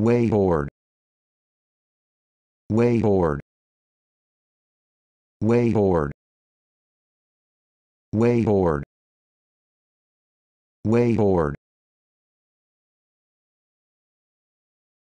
wayboard wayboard wayboard wayboard wayboard